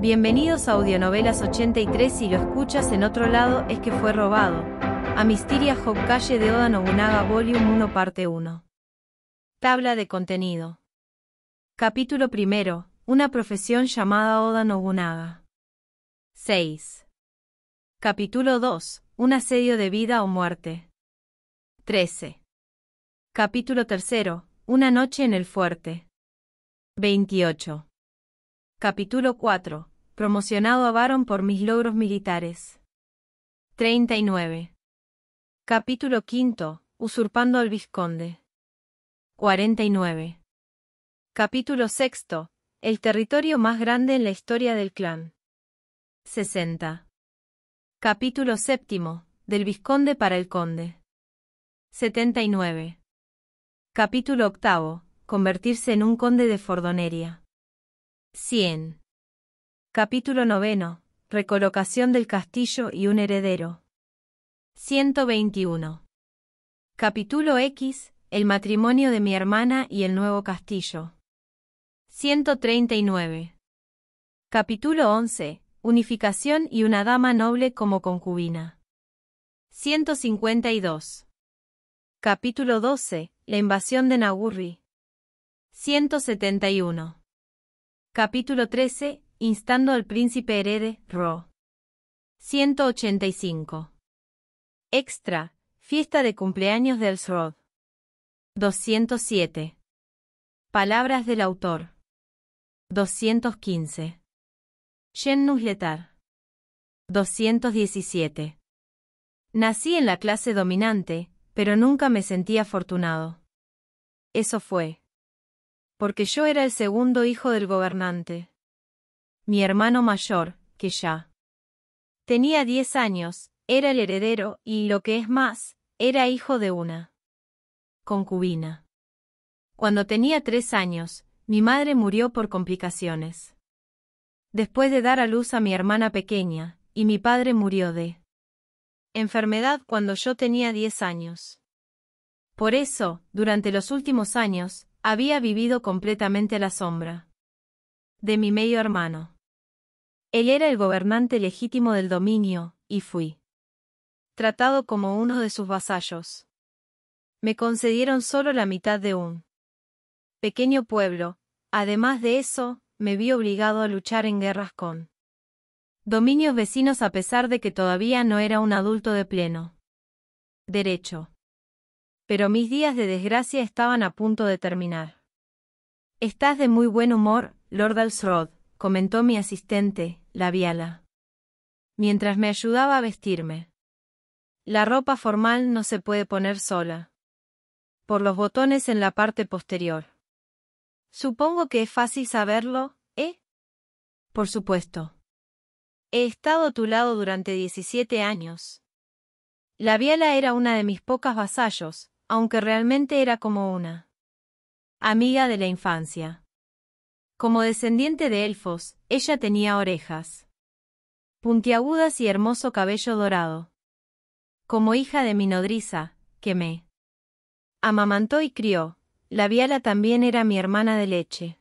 Bienvenidos a Audionovelas 83 si lo escuchas en otro lado es que fue robado. A Mysteria Calle de Oda Nobunaga Vol. 1 Parte 1. Tabla de contenido. Capítulo 1. Una profesión llamada Oda Nobunaga. 6. Capítulo 2. Un asedio de vida o muerte. 13. Capítulo 3. Una noche en el fuerte. 28. Capítulo 4. Promocionado a Baron por mis logros militares. 39. Capítulo 5: Usurpando al Vizconde. 49. Capítulo 6. El territorio más grande en la historia del clan. 60. Capítulo 7 Del Vizconde para el Conde. 79. Capítulo 8. Convertirse en un conde de Fordoneria. 100. Capítulo noveno. Recolocación del castillo y un heredero. 121. Capítulo X. El matrimonio de mi hermana y el nuevo castillo. 139. Capítulo 11. Unificación y una dama noble como concubina. 152. Capítulo 12. La invasión de Nagurri. 171. Capítulo 13 instando al príncipe herede, Ro. 185. Extra, fiesta de cumpleaños del Srod. 207. Palabras del autor. 215. Jen Nusletar. 217. Nací en la clase dominante, pero nunca me sentí afortunado. Eso fue. Porque yo era el segundo hijo del gobernante. Mi hermano mayor, que ya tenía diez años, era el heredero y, lo que es más, era hijo de una concubina. Cuando tenía tres años, mi madre murió por complicaciones. Después de dar a luz a mi hermana pequeña, y mi padre murió de enfermedad cuando yo tenía diez años. Por eso, durante los últimos años, había vivido completamente la sombra de mi medio hermano. Él era el gobernante legítimo del dominio, y fui tratado como uno de sus vasallos. Me concedieron solo la mitad de un pequeño pueblo, además de eso, me vi obligado a luchar en guerras con dominios vecinos a pesar de que todavía no era un adulto de pleno derecho. Pero mis días de desgracia estaban a punto de terminar. Estás de muy buen humor, Lord Alsrod comentó mi asistente, la viala. Mientras me ayudaba a vestirme. La ropa formal no se puede poner sola. Por los botones en la parte posterior. Supongo que es fácil saberlo, ¿eh? Por supuesto. He estado a tu lado durante 17 años. La Viala era una de mis pocas vasallos, aunque realmente era como una amiga de la infancia. Como descendiente de elfos, ella tenía orejas puntiagudas y hermoso cabello dorado. Como hija de mi nodriza, que me amamantó y crió, la Viala también era mi hermana de leche.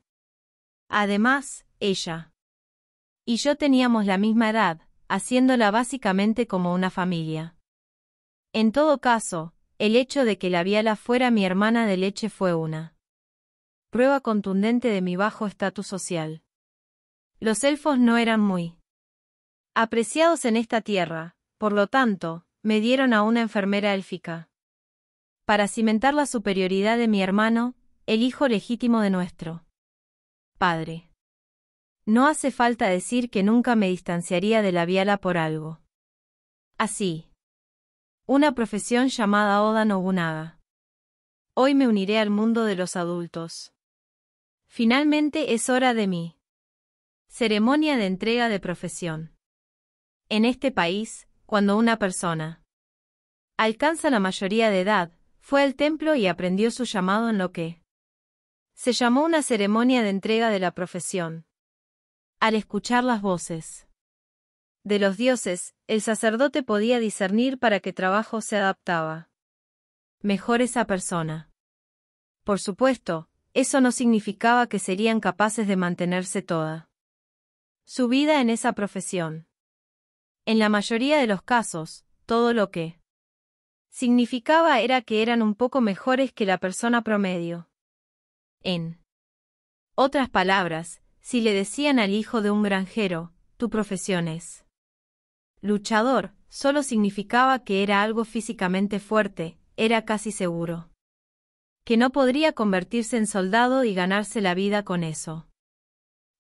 Además, ella y yo teníamos la misma edad, haciéndola básicamente como una familia. En todo caso, el hecho de que la Viala fuera mi hermana de leche fue una prueba contundente de mi bajo estatus social. Los elfos no eran muy apreciados en esta tierra, por lo tanto, me dieron a una enfermera élfica. Para cimentar la superioridad de mi hermano, el hijo legítimo de nuestro padre. No hace falta decir que nunca me distanciaría de la viala por algo. Así. Una profesión llamada Oda Nobunaga. Hoy me uniré al mundo de los adultos. Finalmente es hora de mí. ceremonia de entrega de profesión. En este país, cuando una persona alcanza la mayoría de edad, fue al templo y aprendió su llamado en lo que se llamó una ceremonia de entrega de la profesión. Al escuchar las voces de los dioses, el sacerdote podía discernir para qué trabajo se adaptaba mejor esa persona. Por supuesto, eso no significaba que serían capaces de mantenerse toda su vida en esa profesión. En la mayoría de los casos, todo lo que significaba era que eran un poco mejores que la persona promedio. En otras palabras, si le decían al hijo de un granjero, tu profesión es luchador, solo significaba que era algo físicamente fuerte, era casi seguro que no podría convertirse en soldado y ganarse la vida con eso.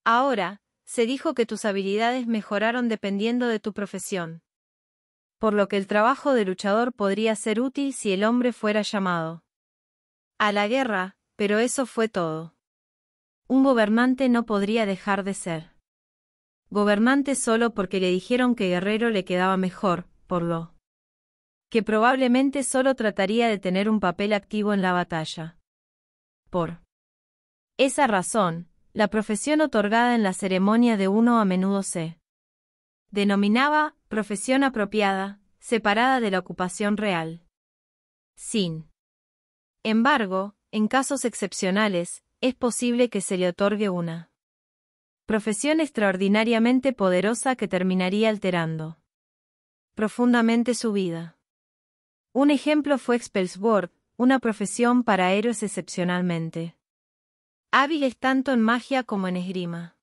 Ahora, se dijo que tus habilidades mejoraron dependiendo de tu profesión. Por lo que el trabajo de luchador podría ser útil si el hombre fuera llamado. A la guerra, pero eso fue todo. Un gobernante no podría dejar de ser. Gobernante solo porque le dijeron que guerrero le quedaba mejor, por lo que probablemente solo trataría de tener un papel activo en la batalla. Por esa razón, la profesión otorgada en la ceremonia de uno a menudo se denominaba profesión apropiada, separada de la ocupación real. Sin embargo, en casos excepcionales, es posible que se le otorgue una profesión extraordinariamente poderosa que terminaría alterando profundamente su vida. Un ejemplo fue Expelsborg, una profesión para héroes excepcionalmente. Hábiles tanto en magia como en esgrima.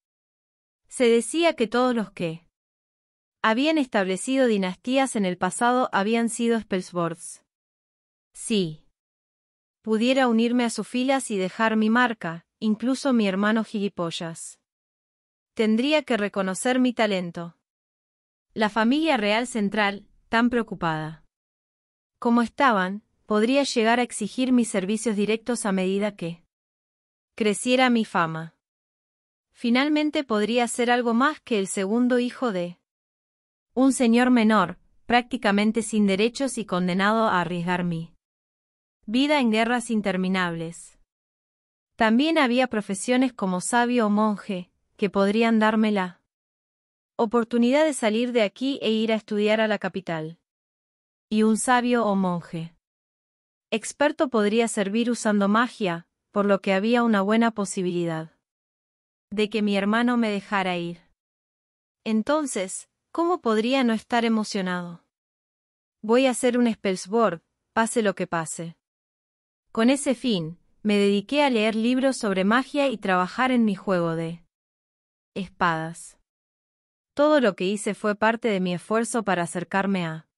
Se decía que todos los que habían establecido dinastías en el pasado habían sido Spellswords. Sí. Pudiera unirme a sus filas y dejar mi marca, incluso mi hermano gigipollas. Tendría que reconocer mi talento. La familia real central, tan preocupada como estaban, podría llegar a exigir mis servicios directos a medida que creciera mi fama. Finalmente podría ser algo más que el segundo hijo de un señor menor, prácticamente sin derechos y condenado a arriesgar mi vida en guerras interminables. También había profesiones como sabio o monje, que podrían darme la oportunidad de salir de aquí e ir a estudiar a la capital y un sabio o monje. Experto podría servir usando magia, por lo que había una buena posibilidad de que mi hermano me dejara ir. Entonces, ¿cómo podría no estar emocionado? Voy a hacer un spellsboard, pase lo que pase. Con ese fin, me dediqué a leer libros sobre magia y trabajar en mi juego de espadas. Todo lo que hice fue parte de mi esfuerzo para acercarme a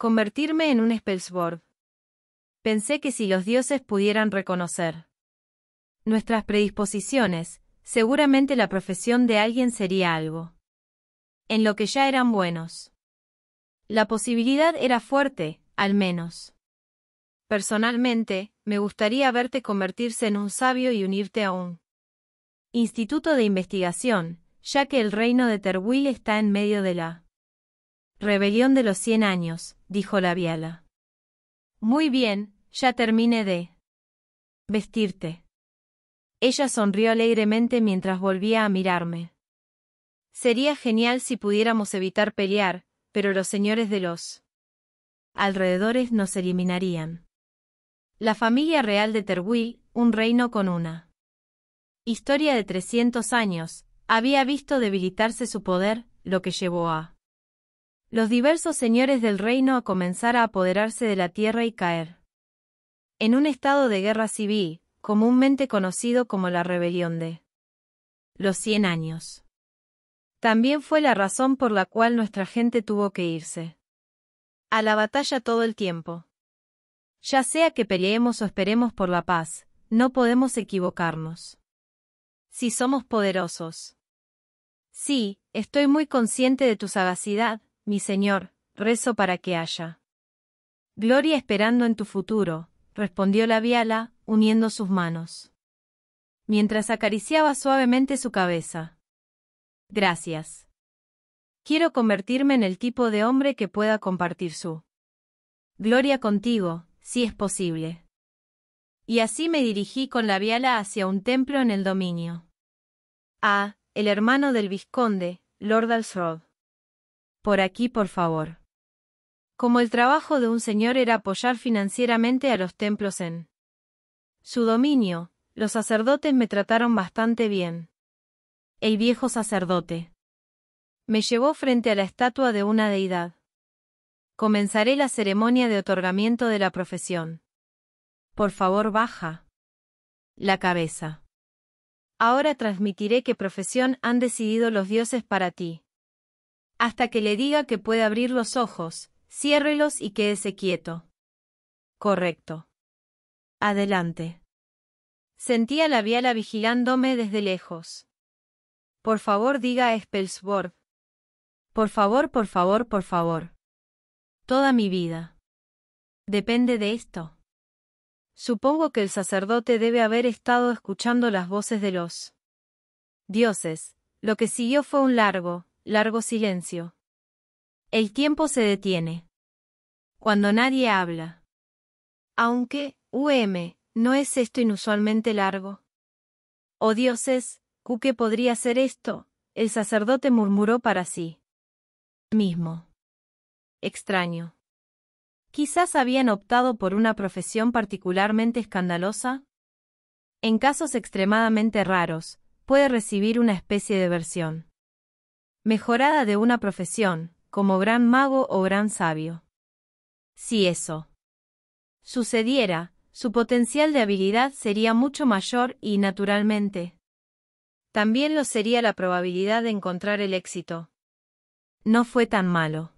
Convertirme en un Spellsborg. Pensé que si los dioses pudieran reconocer nuestras predisposiciones, seguramente la profesión de alguien sería algo. En lo que ya eran buenos. La posibilidad era fuerte, al menos. Personalmente, me gustaría verte convertirse en un sabio y unirte a un instituto de investigación, ya que el reino de Terwil está en medio de la rebelión de los cien años, dijo la viala. Muy bien, ya terminé de vestirte. Ella sonrió alegremente mientras volvía a mirarme. Sería genial si pudiéramos evitar pelear, pero los señores de los alrededores nos eliminarían. La familia real de Terwil, un reino con una historia de 300 años, había visto debilitarse su poder, lo que llevó a los diversos señores del reino a comenzar a apoderarse de la tierra y caer en un estado de guerra civil, comúnmente conocido como la rebelión de los Cien años. También fue la razón por la cual nuestra gente tuvo que irse a la batalla todo el tiempo. Ya sea que peleemos o esperemos por la paz, no podemos equivocarnos. Si somos poderosos. Sí, estoy muy consciente de tu sagacidad, mi señor, rezo para que haya. Gloria esperando en tu futuro, respondió la viala, uniendo sus manos. Mientras acariciaba suavemente su cabeza. Gracias. Quiero convertirme en el tipo de hombre que pueda compartir su gloria contigo, si es posible. Y así me dirigí con la viala hacia un templo en el dominio. A. Ah, el hermano del Visconde, Lord Alsrod. Por aquí, por favor. Como el trabajo de un señor era apoyar financieramente a los templos en su dominio, los sacerdotes me trataron bastante bien. El viejo sacerdote me llevó frente a la estatua de una deidad. Comenzaré la ceremonia de otorgamiento de la profesión. Por favor, baja la cabeza. Ahora transmitiré qué profesión han decidido los dioses para ti hasta que le diga que puede abrir los ojos, ciérrelos y quédese quieto. Correcto. Adelante. Sentía la viala vigilándome desde lejos. Por favor diga Spelsborg. Por favor, por favor, por favor. Toda mi vida. Depende de esto. Supongo que el sacerdote debe haber estado escuchando las voces de los dioses. Lo que siguió fue un largo, largo silencio. El tiempo se detiene. Cuando nadie habla. Aunque, UM, no es esto inusualmente largo. Oh dioses, ¿qué podría ser esto? El sacerdote murmuró para sí. Mismo. Extraño. Quizás habían optado por una profesión particularmente escandalosa. En casos extremadamente raros, puede recibir una especie de versión. Mejorada de una profesión, como gran mago o gran sabio. Si eso sucediera, su potencial de habilidad sería mucho mayor y, naturalmente, también lo sería la probabilidad de encontrar el éxito. No fue tan malo.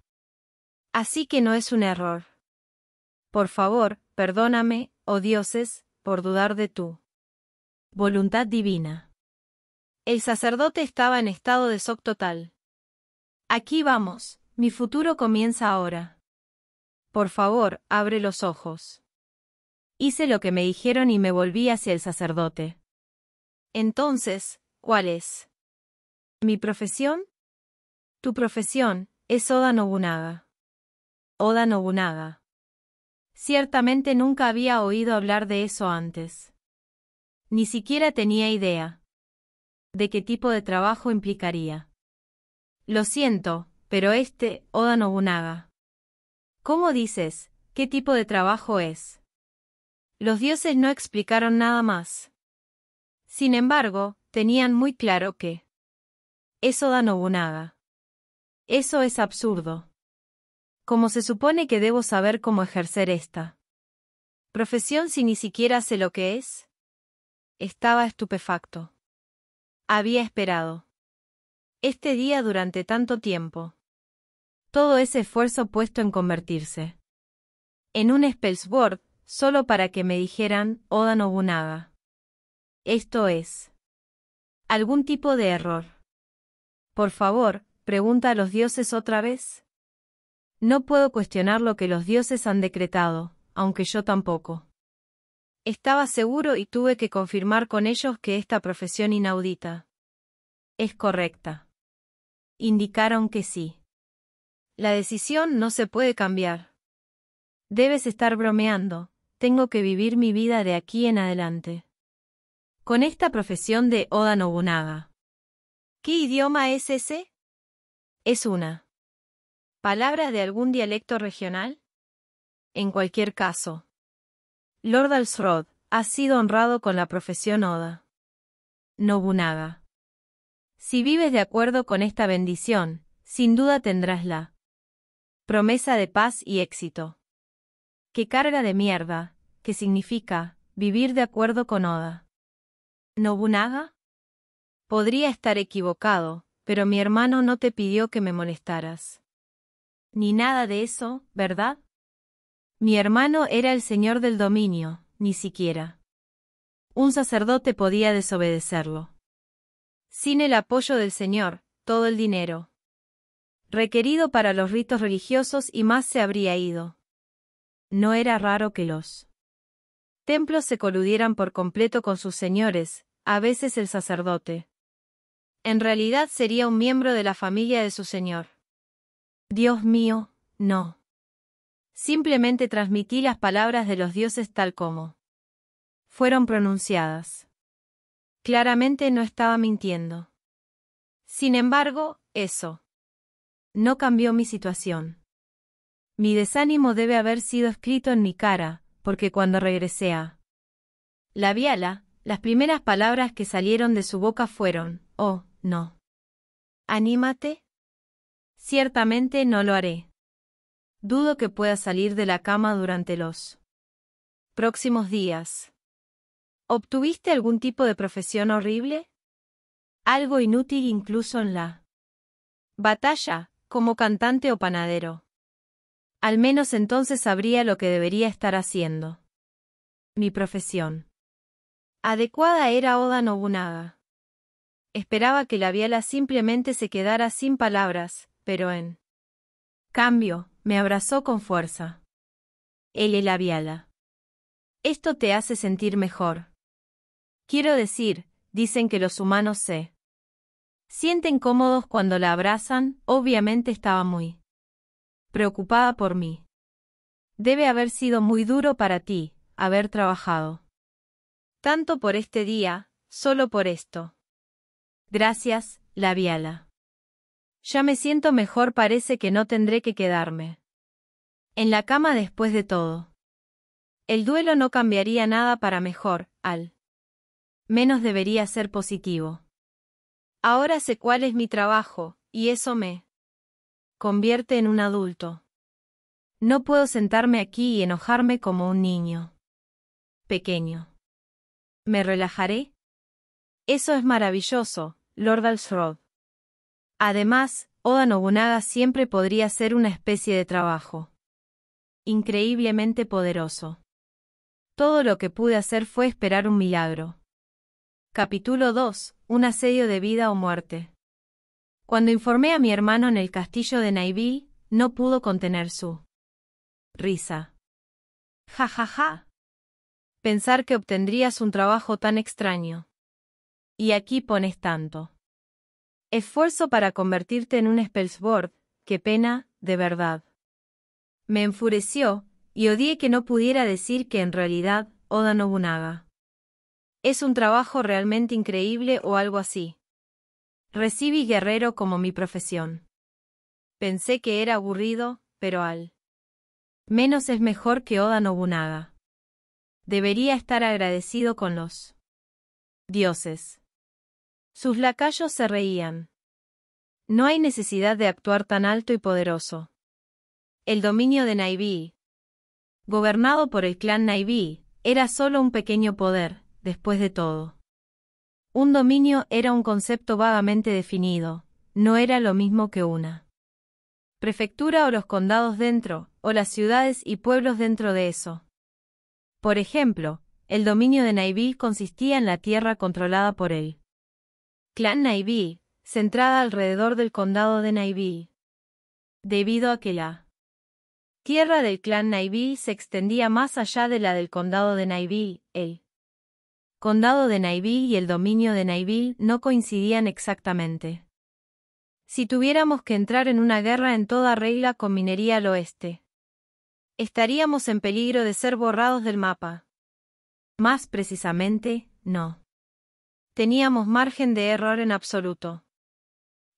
Así que no es un error. Por favor, perdóname, oh dioses, por dudar de tu voluntad divina. El sacerdote estaba en estado de shock total. Aquí vamos, mi futuro comienza ahora. Por favor, abre los ojos. Hice lo que me dijeron y me volví hacia el sacerdote. Entonces, ¿cuál es? ¿Mi profesión? Tu profesión, es Oda Nobunaga. Oda Nobunaga. Ciertamente nunca había oído hablar de eso antes. Ni siquiera tenía idea de qué tipo de trabajo implicaría. Lo siento, pero este, Oda Nobunaga. ¿Cómo dices, qué tipo de trabajo es? Los dioses no explicaron nada más. Sin embargo, tenían muy claro que es Oda Nobunaga. Eso es absurdo. ¿Cómo se supone que debo saber cómo ejercer esta profesión si ni siquiera sé lo que es? Estaba estupefacto había esperado. Este día durante tanto tiempo. Todo ese esfuerzo puesto en convertirse. En un Spellsword, solo para que me dijeran Oda Nobunaga. Esto es. Algún tipo de error. Por favor, pregunta a los dioses otra vez. No puedo cuestionar lo que los dioses han decretado, aunque yo tampoco. Estaba seguro y tuve que confirmar con ellos que esta profesión inaudita es correcta. Indicaron que sí. La decisión no se puede cambiar. Debes estar bromeando, tengo que vivir mi vida de aquí en adelante. Con esta profesión de Oda Nobunaga. ¿Qué idioma es ese? Es una. ¿Palabras de algún dialecto regional? En cualquier caso. Lord Alsrod, ha sido honrado con la profesión Oda. Nobunaga. Si vives de acuerdo con esta bendición, sin duda tendrás la promesa de paz y éxito. Qué carga de mierda, que significa vivir de acuerdo con Oda. Nobunaga? Podría estar equivocado, pero mi hermano no te pidió que me molestaras. Ni nada de eso, ¿verdad? Mi hermano era el señor del dominio, ni siquiera. Un sacerdote podía desobedecerlo. Sin el apoyo del señor, todo el dinero requerido para los ritos religiosos y más se habría ido. No era raro que los templos se coludieran por completo con sus señores, a veces el sacerdote. En realidad sería un miembro de la familia de su señor. Dios mío, no. Simplemente transmití las palabras de los dioses tal como fueron pronunciadas. Claramente no estaba mintiendo. Sin embargo, eso no cambió mi situación. Mi desánimo debe haber sido escrito en mi cara, porque cuando regresé a la viala, las primeras palabras que salieron de su boca fueron, oh, no. Anímate. Ciertamente no lo haré. Dudo que pueda salir de la cama durante los próximos días. ¿Obtuviste algún tipo de profesión horrible? Algo inútil incluso en la batalla, como cantante o panadero. Al menos entonces sabría lo que debería estar haciendo. Mi profesión. Adecuada era Oda Nobunaga. Esperaba que la viala simplemente se quedara sin palabras, pero en cambio, me abrazó con fuerza. la labiala. Esto te hace sentir mejor. Quiero decir, dicen que los humanos se sienten cómodos cuando la abrazan, obviamente estaba muy preocupada por mí. Debe haber sido muy duro para ti, haber trabajado. Tanto por este día, solo por esto. Gracias, Labiala. Ya me siento mejor, parece que no tendré que quedarme. En la cama después de todo. El duelo no cambiaría nada para mejor, al menos debería ser positivo. Ahora sé cuál es mi trabajo, y eso me convierte en un adulto. No puedo sentarme aquí y enojarme como un niño. Pequeño. ¿Me relajaré? Eso es maravilloso, Lord Alsrod. Además, Oda Nobunaga siempre podría ser una especie de trabajo. Increíblemente poderoso. Todo lo que pude hacer fue esperar un milagro. Capítulo 2. Un asedio de vida o muerte. Cuando informé a mi hermano en el castillo de Naiví, no pudo contener su risa. Ja ja ja. Pensar que obtendrías un trabajo tan extraño. Y aquí pones tanto. Esfuerzo para convertirte en un Spellsboard, qué pena, de verdad. Me enfureció, y odié que no pudiera decir que en realidad, Oda Nobunaga. Es un trabajo realmente increíble o algo así. Recibí guerrero como mi profesión. Pensé que era aburrido, pero al menos es mejor que Oda Nobunaga. Debería estar agradecido con los dioses. Sus lacayos se reían. No hay necesidad de actuar tan alto y poderoso. El dominio de Naibí, gobernado por el clan Naiví, era solo un pequeño poder, después de todo. Un dominio era un concepto vagamente definido, no era lo mismo que una prefectura o los condados dentro, o las ciudades y pueblos dentro de eso. Por ejemplo, el dominio de Naiví consistía en la tierra controlada por él. clan Naibí, centrada alrededor del condado de Naiví. Debido a que la tierra del clan Naiví se extendía más allá de la del condado de Naiville. el condado de Naiví y el dominio de Naiville no coincidían exactamente. Si tuviéramos que entrar en una guerra en toda regla con minería al oeste, estaríamos en peligro de ser borrados del mapa. Más precisamente, no. Teníamos margen de error en absoluto.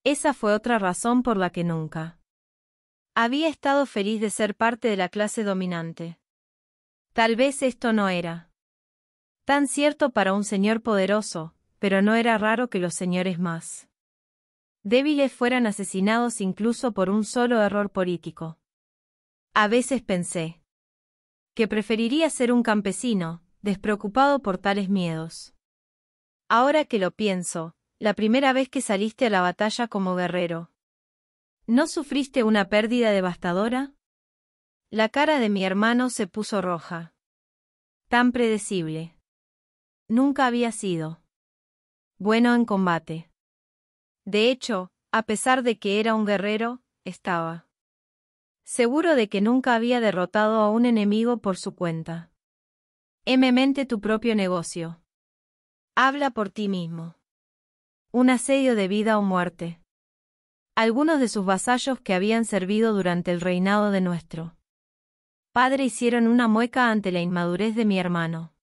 Esa fue otra razón por la que nunca había estado feliz de ser parte de la clase dominante. Tal vez esto no era tan cierto para un señor poderoso, pero no era raro que los señores más débiles fueran asesinados incluso por un solo error político. A veces pensé que preferiría ser un campesino, despreocupado por tales miedos. Ahora que lo pienso, la primera vez que saliste a la batalla como guerrero. ¿No sufriste una pérdida devastadora? La cara de mi hermano se puso roja. Tan predecible. Nunca había sido. Bueno en combate. De hecho, a pesar de que era un guerrero, estaba seguro de que nunca había derrotado a un enemigo por su cuenta. M mente tu propio negocio. Habla por ti mismo un asedio de vida o muerte. Algunos de sus vasallos que habían servido durante el reinado de nuestro padre hicieron una mueca ante la inmadurez de mi hermano.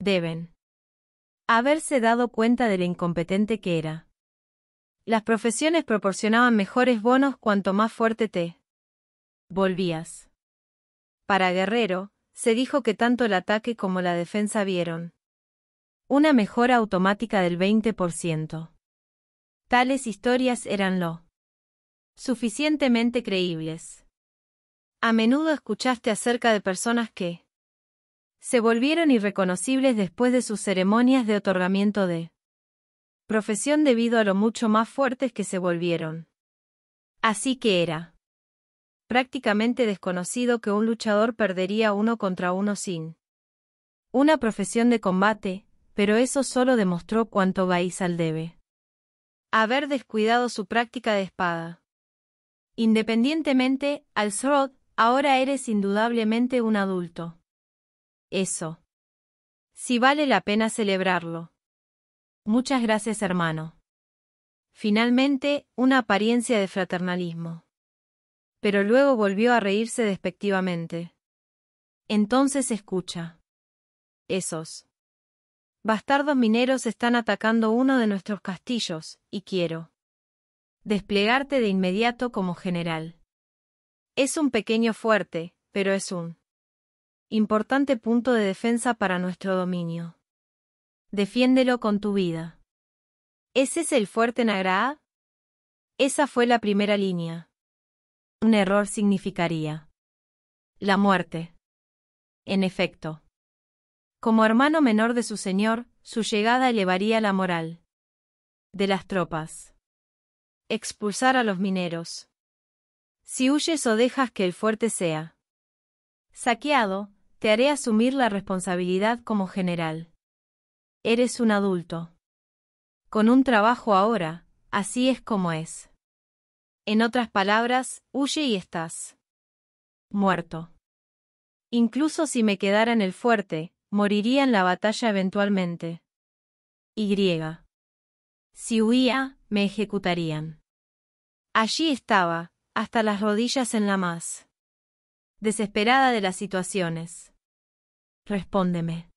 Deben haberse dado cuenta de lo incompetente que era. Las profesiones proporcionaban mejores bonos cuanto más fuerte te volvías. Para Guerrero, se dijo que tanto el ataque como la defensa vieron una mejora automática del 20%. Tales historias eran lo suficientemente creíbles. A menudo escuchaste acerca de personas que se volvieron irreconocibles después de sus ceremonias de otorgamiento de profesión debido a lo mucho más fuertes que se volvieron. Así que era prácticamente desconocido que un luchador perdería uno contra uno sin una profesión de combate, pero eso solo demostró cuánto al debe. Haber descuidado su práctica de espada. Independientemente, al ahora eres indudablemente un adulto. Eso. Si vale la pena celebrarlo. Muchas gracias, hermano. Finalmente, una apariencia de fraternalismo. Pero luego volvió a reírse despectivamente. Entonces escucha. Esos. Bastardos mineros están atacando uno de nuestros castillos, y quiero desplegarte de inmediato como general. Es un pequeño fuerte, pero es un importante punto de defensa para nuestro dominio. Defiéndelo con tu vida. ¿Ese es el fuerte Nagraa? Esa fue la primera línea. Un error significaría la muerte. En efecto. Como hermano menor de su señor, su llegada elevaría la moral de las tropas. Expulsar a los mineros. Si huyes o dejas que el fuerte sea saqueado, te haré asumir la responsabilidad como general. Eres un adulto. Con un trabajo ahora, así es como es. En otras palabras, huye y estás muerto. Incluso si me quedara en el fuerte, moriría en la batalla eventualmente. Y. Si huía, me ejecutarían. Allí estaba, hasta las rodillas en la más. Desesperada de las situaciones. Respóndeme.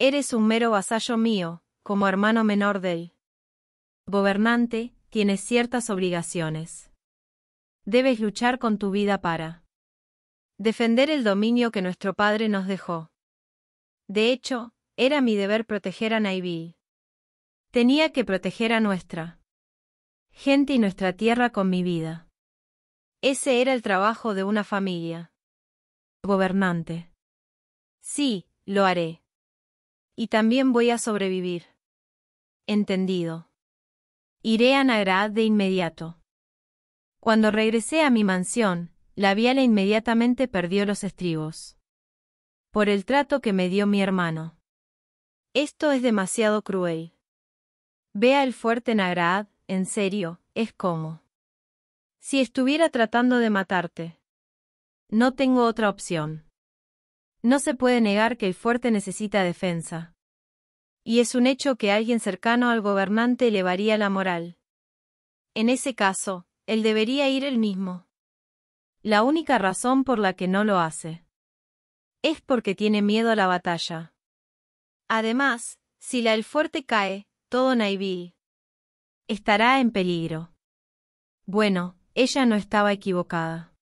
Eres un mero vasallo mío, como hermano menor del gobernante, tienes ciertas obligaciones. Debes luchar con tu vida para defender el dominio que nuestro padre nos dejó. De hecho, era mi deber proteger a Naiví. Tenía que proteger a nuestra gente y nuestra tierra con mi vida. Ese era el trabajo de una familia. Gobernante. Sí, lo haré. Y también voy a sobrevivir. Entendido. Iré a Nagrad de inmediato. Cuando regresé a mi mansión, la viala inmediatamente perdió los estribos por el trato que me dio mi hermano. Esto es demasiado cruel. Vea el fuerte Nagrad, en serio, es como. Si estuviera tratando de matarte. No tengo otra opción. No se puede negar que el fuerte necesita defensa. Y es un hecho que alguien cercano al gobernante elevaría la moral. En ese caso, él debería ir él mismo. La única razón por la que no lo hace es porque tiene miedo a la batalla. Además, si la El Fuerte cae, todo Naivil estará en peligro. Bueno, ella no estaba equivocada.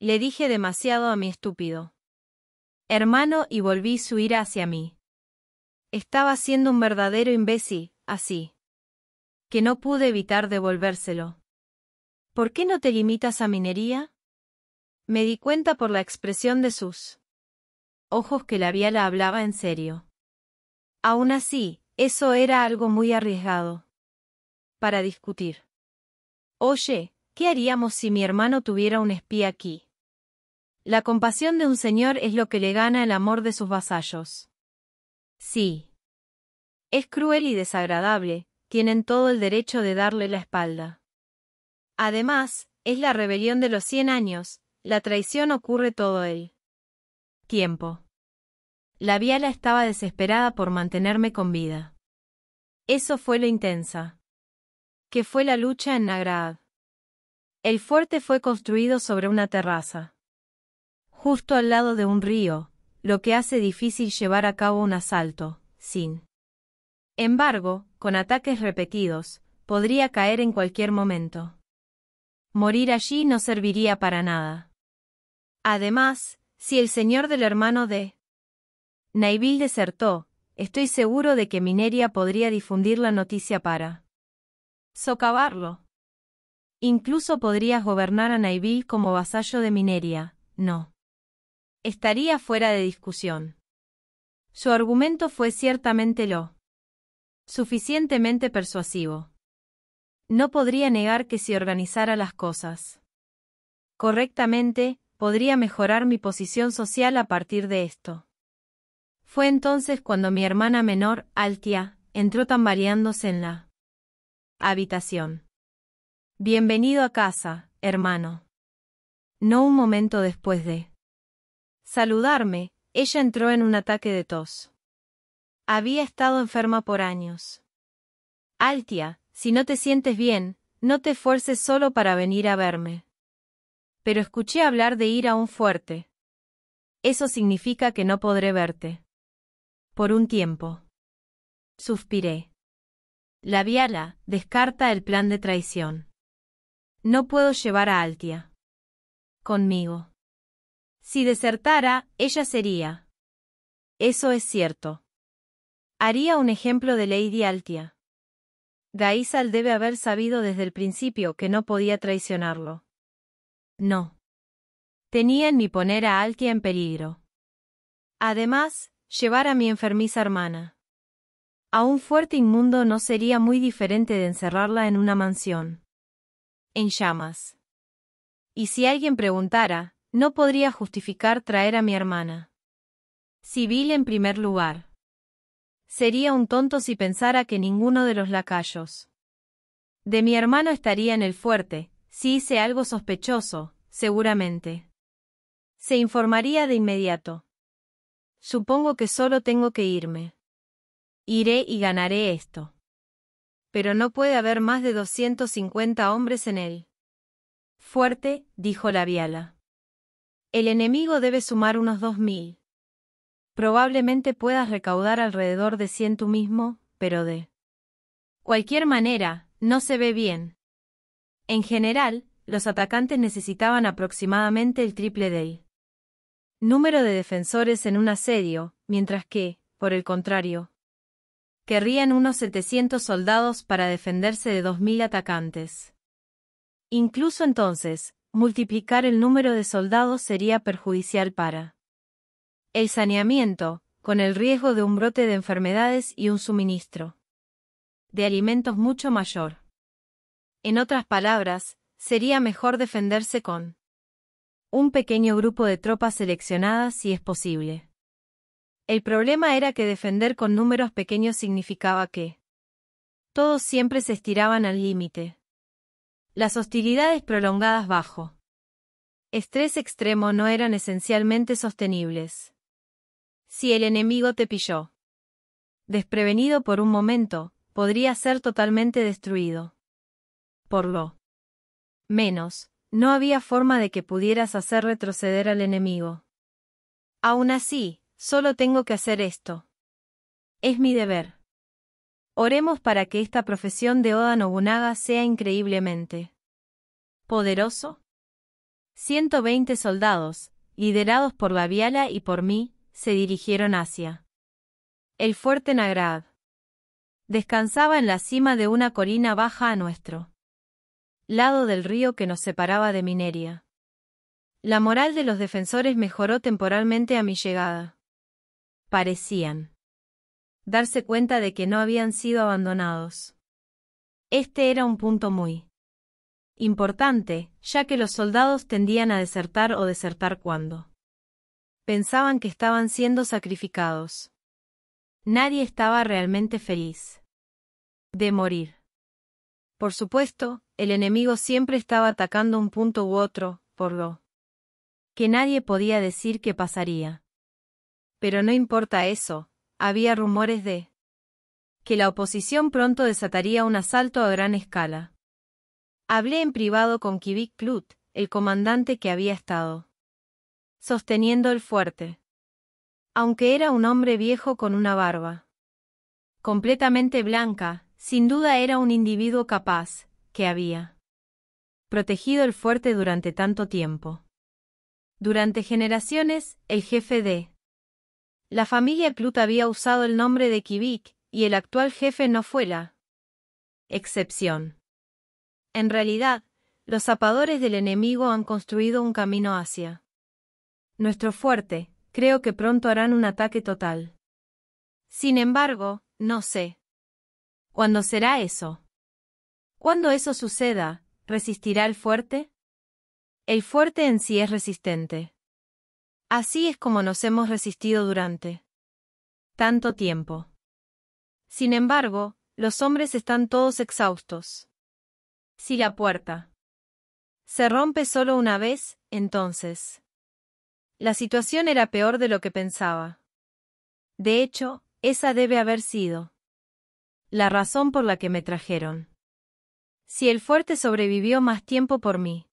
Le dije demasiado a mi estúpido hermano y volví su ira hacia mí. Estaba siendo un verdadero imbécil, así. Que no pude evitar devolvérselo. ¿Por qué no te limitas a minería? Me di cuenta por la expresión de sus ojos que la la hablaba en serio. Aún así, eso era algo muy arriesgado. Para discutir. Oye, ¿qué haríamos si mi hermano tuviera un espía aquí? La compasión de un señor es lo que le gana el amor de sus vasallos. Sí. Es cruel y desagradable, tienen todo el derecho de darle la espalda. Además, es la rebelión de los cien años, la traición ocurre todo el tiempo. La Viala estaba desesperada por mantenerme con vida. Eso fue lo intensa. Que fue la lucha en Nagrad. El fuerte fue construido sobre una terraza. Justo al lado de un río, lo que hace difícil llevar a cabo un asalto, sin embargo, con ataques repetidos, podría caer en cualquier momento. Morir allí no serviría para nada. Además, si el señor del hermano de Naibil desertó, estoy seguro de que Mineria podría difundir la noticia para socavarlo. Incluso podrías gobernar a Naivil como vasallo de Mineria, no. Estaría fuera de discusión. Su argumento fue ciertamente lo suficientemente persuasivo. No podría negar que si organizara las cosas correctamente, podría mejorar mi posición social a partir de esto. Fue entonces cuando mi hermana menor, Altia, entró tambaleándose en la habitación. Bienvenido a casa, hermano. No un momento después de saludarme, ella entró en un ataque de tos. Había estado enferma por años. Altia, si no te sientes bien, no te esfuerces solo para venir a verme. Pero escuché hablar de ir a un fuerte. Eso significa que no podré verte. Por un tiempo. Suspiré. La Viala descarta el plan de traición. No puedo llevar a Altia. Conmigo. Si desertara, ella sería. Eso es cierto. Haría un ejemplo de Lady Altia. Gaisal debe haber sabido desde el principio que no podía traicionarlo. No. Tenía en mi poner a Altia en peligro. Además, Llevar a mi enfermiza hermana. A un fuerte inmundo no sería muy diferente de encerrarla en una mansión. En llamas. Y si alguien preguntara, no podría justificar traer a mi hermana. Civil en primer lugar. Sería un tonto si pensara que ninguno de los lacayos de mi hermano estaría en el fuerte, si hice algo sospechoso, seguramente. Se informaría de inmediato. Supongo que solo tengo que irme. Iré y ganaré esto. Pero no puede haber más de 250 hombres en él. Fuerte, dijo la viala. El enemigo debe sumar unos 2.000. Probablemente puedas recaudar alrededor de 100 tú mismo, pero de cualquier manera, no se ve bien. En general, los atacantes necesitaban aproximadamente el triple de él número de defensores en un asedio, mientras que, por el contrario, querrían unos 700 soldados para defenderse de 2.000 atacantes. Incluso entonces, multiplicar el número de soldados sería perjudicial para el saneamiento, con el riesgo de un brote de enfermedades y un suministro de alimentos mucho mayor. En otras palabras, sería mejor defenderse con un pequeño grupo de tropas seleccionadas si es posible. El problema era que defender con números pequeños significaba que todos siempre se estiraban al límite. Las hostilidades prolongadas bajo estrés extremo no eran esencialmente sostenibles. Si el enemigo te pilló, desprevenido por un momento, podría ser totalmente destruido. Por lo menos, no había forma de que pudieras hacer retroceder al enemigo. Aún así, solo tengo que hacer esto. Es mi deber. Oremos para que esta profesión de Oda Nobunaga sea increíblemente poderoso. 120 soldados, liderados por Babiala y por mí, se dirigieron hacia el fuerte Nagrad. Descansaba en la cima de una corina baja a nuestro lado del río que nos separaba de Mineria. La moral de los defensores mejoró temporalmente a mi llegada. Parecían darse cuenta de que no habían sido abandonados. Este era un punto muy importante, ya que los soldados tendían a desertar o desertar cuando pensaban que estaban siendo sacrificados. Nadie estaba realmente feliz de morir. Por supuesto, el enemigo siempre estaba atacando un punto u otro, por lo que nadie podía decir qué pasaría. Pero no importa eso, había rumores de que la oposición pronto desataría un asalto a gran escala. Hablé en privado con Kivik Klut, el comandante que había estado sosteniendo el fuerte. Aunque era un hombre viejo con una barba completamente blanca, sin duda era un individuo capaz, que había protegido el fuerte durante tanto tiempo. Durante generaciones, el jefe de la familia Clut había usado el nombre de Kivik, y el actual jefe no fue la excepción. En realidad, los zapadores del enemigo han construido un camino hacia nuestro fuerte, creo que pronto harán un ataque total. Sin embargo, no sé. ¿Cuándo será eso? Cuando eso suceda, ¿resistirá el fuerte? El fuerte en sí es resistente. Así es como nos hemos resistido durante tanto tiempo. Sin embargo, los hombres están todos exhaustos. Si la puerta se rompe solo una vez, entonces. La situación era peor de lo que pensaba. De hecho, esa debe haber sido la razón por la que me trajeron. Si el fuerte sobrevivió más tiempo por mí.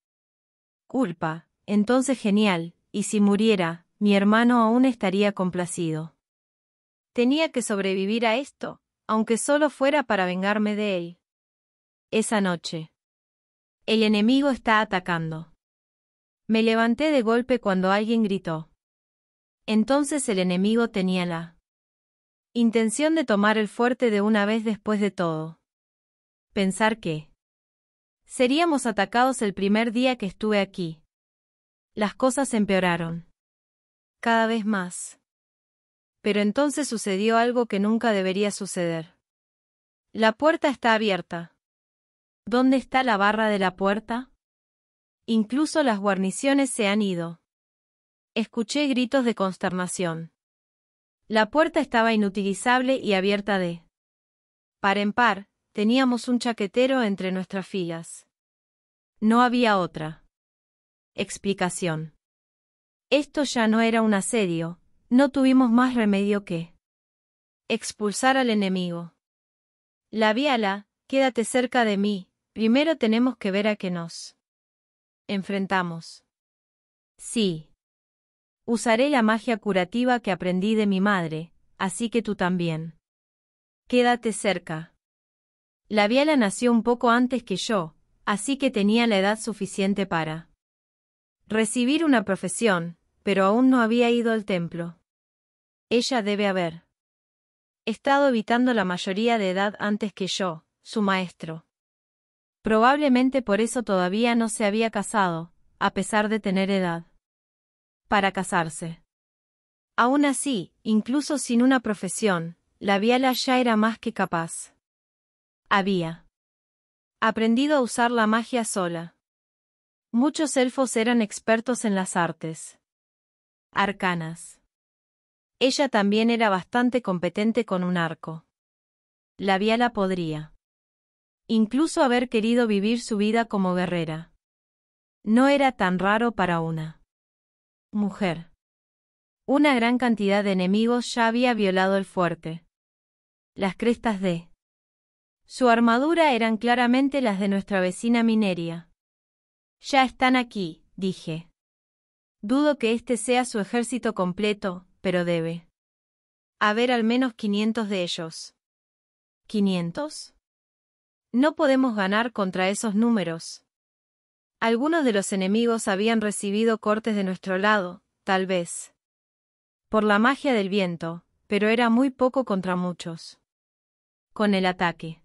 Culpa, entonces genial, y si muriera, mi hermano aún estaría complacido. Tenía que sobrevivir a esto, aunque solo fuera para vengarme de él. Esa noche. El enemigo está atacando. Me levanté de golpe cuando alguien gritó. Entonces el enemigo tenía la Intención de tomar el fuerte de una vez después de todo. Pensar que seríamos atacados el primer día que estuve aquí. Las cosas empeoraron. Cada vez más. Pero entonces sucedió algo que nunca debería suceder. La puerta está abierta. ¿Dónde está la barra de la puerta? Incluso las guarniciones se han ido. Escuché gritos de consternación. La puerta estaba inutilizable y abierta de par en par, teníamos un chaquetero entre nuestras filas. No había otra explicación. Esto ya no era un asedio, no tuvimos más remedio que expulsar al enemigo. La viala, quédate cerca de mí, primero tenemos que ver a qué nos enfrentamos. Sí. Usaré la magia curativa que aprendí de mi madre, así que tú también. Quédate cerca. La Viala nació un poco antes que yo, así que tenía la edad suficiente para recibir una profesión, pero aún no había ido al templo. Ella debe haber estado evitando la mayoría de edad antes que yo, su maestro. Probablemente por eso todavía no se había casado, a pesar de tener edad para casarse. Aún así, incluso sin una profesión, la Viala ya era más que capaz. Había aprendido a usar la magia sola. Muchos elfos eran expertos en las artes arcanas. Ella también era bastante competente con un arco. La Viala podría incluso haber querido vivir su vida como guerrera. No era tan raro para una mujer. Una gran cantidad de enemigos ya había violado el fuerte. Las crestas de su armadura eran claramente las de nuestra vecina Mineria. Ya están aquí, dije. Dudo que este sea su ejército completo, pero debe haber al menos 500 de ellos. ¿Quinientos? No podemos ganar contra esos números. Algunos de los enemigos habían recibido cortes de nuestro lado, tal vez. Por la magia del viento, pero era muy poco contra muchos. Con el ataque.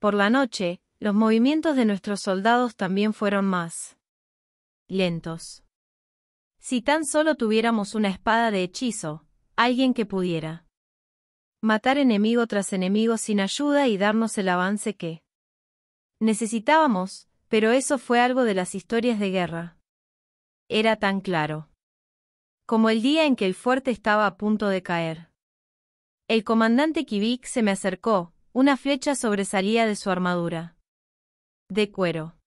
Por la noche, los movimientos de nuestros soldados también fueron más lentos. Si tan solo tuviéramos una espada de hechizo, alguien que pudiera matar enemigo tras enemigo sin ayuda y darnos el avance que necesitábamos, pero eso fue algo de las historias de guerra. Era tan claro. Como el día en que el fuerte estaba a punto de caer. El comandante Kivik se me acercó, una flecha sobresalía de su armadura. De cuero.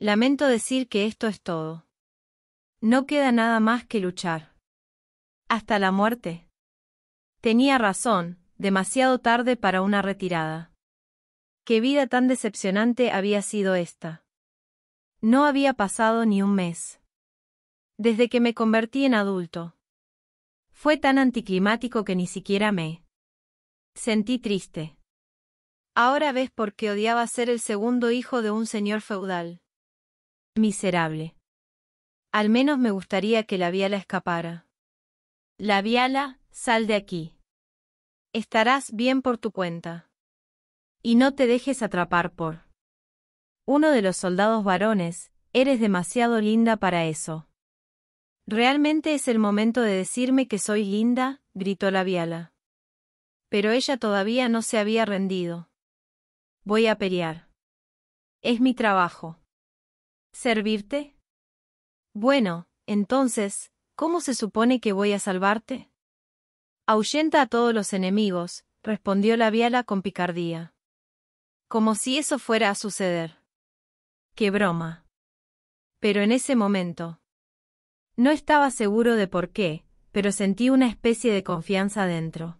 Lamento decir que esto es todo. No queda nada más que luchar. Hasta la muerte. Tenía razón, demasiado tarde para una retirada. Qué vida tan decepcionante había sido esta. No había pasado ni un mes. Desde que me convertí en adulto. Fue tan anticlimático que ni siquiera me sentí triste. Ahora ves por qué odiaba ser el segundo hijo de un señor feudal. Miserable. Al menos me gustaría que la Viala escapara. La Viala, sal de aquí. Estarás bien por tu cuenta y no te dejes atrapar por uno de los soldados varones, eres demasiado linda para eso. Realmente es el momento de decirme que soy linda, gritó la viala. Pero ella todavía no se había rendido. Voy a pelear. Es mi trabajo. ¿Servirte? Bueno, entonces, ¿cómo se supone que voy a salvarte? Ahuyenta a todos los enemigos, respondió la viala con picardía. Como si eso fuera a suceder. Qué broma. Pero en ese momento. No estaba seguro de por qué, pero sentí una especie de confianza dentro.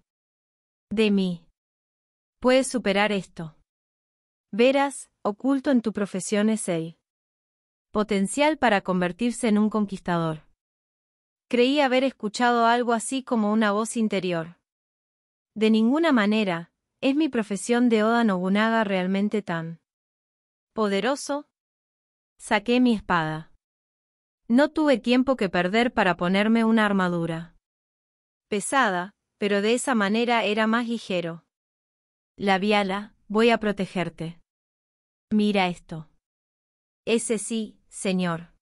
De mí. Puedes superar esto. Verás, oculto en tu profesión es él. Potencial para convertirse en un conquistador. Creí haber escuchado algo así como una voz interior. De ninguna manera, ¿Es mi profesión de Oda Nobunaga realmente tan poderoso? Saqué mi espada. No tuve tiempo que perder para ponerme una armadura. Pesada, pero de esa manera era más ligero. La viala, voy a protegerte. Mira esto. Ese sí, señor.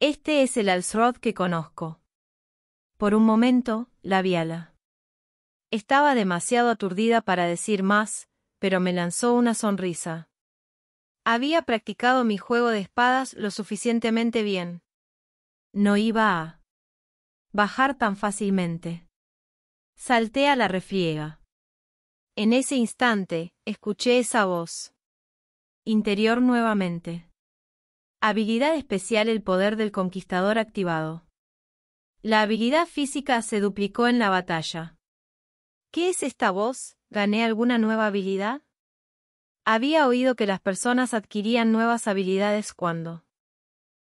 Este es el Alsrod que conozco. Por un momento, la viala. Estaba demasiado aturdida para decir más, pero me lanzó una sonrisa. Había practicado mi juego de espadas lo suficientemente bien. No iba a bajar tan fácilmente. Salté a la refriega. En ese instante, escuché esa voz. Interior nuevamente. Habilidad especial el poder del conquistador activado. La habilidad física se duplicó en la batalla. ¿Qué es esta voz? ¿Gané alguna nueva habilidad? Había oído que las personas adquirían nuevas habilidades cuando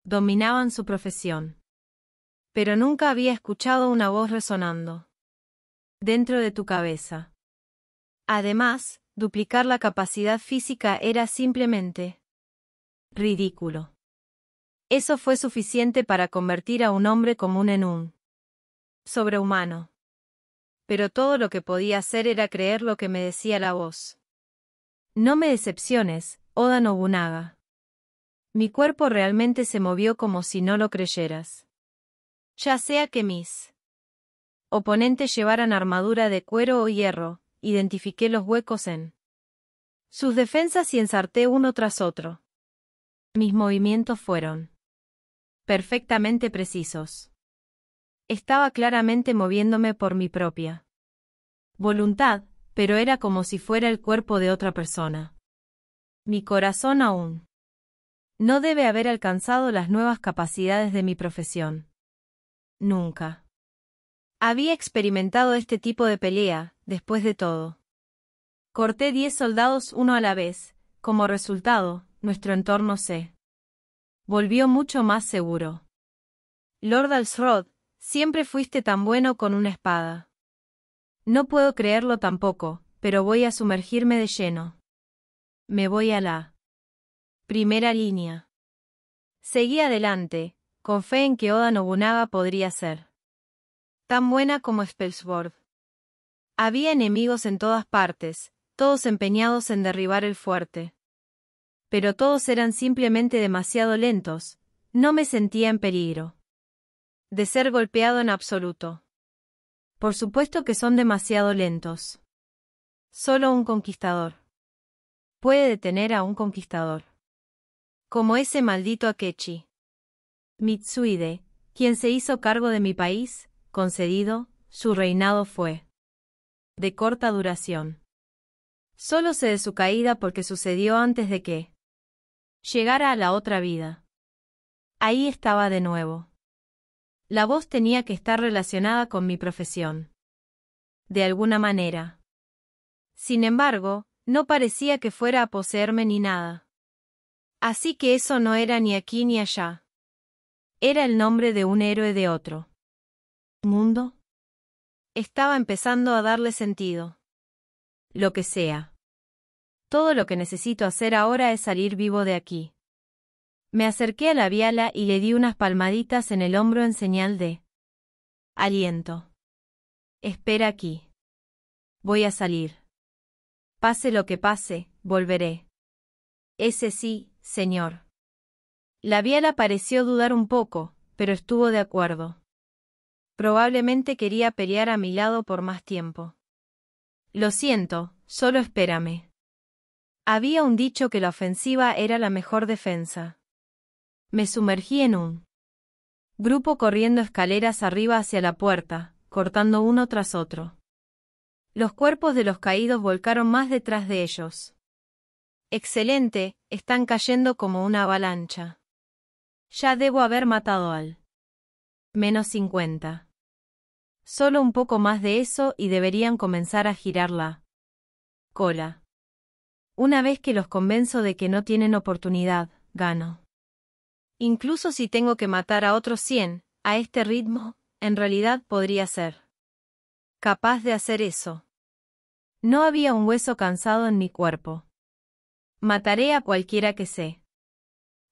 dominaban su profesión. Pero nunca había escuchado una voz resonando dentro de tu cabeza. Además, duplicar la capacidad física era simplemente ridículo. Eso fue suficiente para convertir a un hombre común en un sobrehumano pero todo lo que podía hacer era creer lo que me decía la voz. No me decepciones, Oda oh Nobunaga. Mi cuerpo realmente se movió como si no lo creyeras. Ya sea que mis oponentes llevaran armadura de cuero o hierro, identifiqué los huecos en sus defensas y ensarté uno tras otro. Mis movimientos fueron perfectamente precisos. Estaba claramente moviéndome por mi propia voluntad, pero era como si fuera el cuerpo de otra persona. Mi corazón aún no debe haber alcanzado las nuevas capacidades de mi profesión. Nunca. Había experimentado este tipo de pelea, después de todo. Corté diez soldados uno a la vez, como resultado, nuestro entorno se volvió mucho más seguro. Lord Alsrod, Siempre fuiste tan bueno con una espada. No puedo creerlo tampoco, pero voy a sumergirme de lleno. Me voy a la primera línea. Seguí adelante, con fe en que Oda Nobunaga podría ser tan buena como Spellsborg. Había enemigos en todas partes, todos empeñados en derribar el fuerte. Pero todos eran simplemente demasiado lentos, no me sentía en peligro de ser golpeado en absoluto. Por supuesto que son demasiado lentos. Solo un conquistador puede detener a un conquistador. Como ese maldito Akechi. Mitsuide, quien se hizo cargo de mi país, concedido, su reinado fue de corta duración. Solo sé de su caída porque sucedió antes de que llegara a la otra vida. Ahí estaba de nuevo. La voz tenía que estar relacionada con mi profesión. De alguna manera. Sin embargo, no parecía que fuera a poseerme ni nada. Así que eso no era ni aquí ni allá. Era el nombre de un héroe de otro. ¿Mundo? Estaba empezando a darle sentido. Lo que sea. Todo lo que necesito hacer ahora es salir vivo de aquí. Me acerqué a la viala y le di unas palmaditas en el hombro en señal de aliento. Espera aquí. Voy a salir. Pase lo que pase, volveré. Ese sí, señor. La viala pareció dudar un poco, pero estuvo de acuerdo. Probablemente quería pelear a mi lado por más tiempo. Lo siento, solo espérame. Había un dicho que la ofensiva era la mejor defensa. Me sumergí en un grupo corriendo escaleras arriba hacia la puerta, cortando uno tras otro. Los cuerpos de los caídos volcaron más detrás de ellos. Excelente, están cayendo como una avalancha. Ya debo haber matado al menos cincuenta. Solo un poco más de eso y deberían comenzar a girar la cola. Una vez que los convenzo de que no tienen oportunidad, gano. Incluso si tengo que matar a otros 100, a este ritmo, en realidad podría ser capaz de hacer eso. No había un hueso cansado en mi cuerpo. Mataré a cualquiera que sé.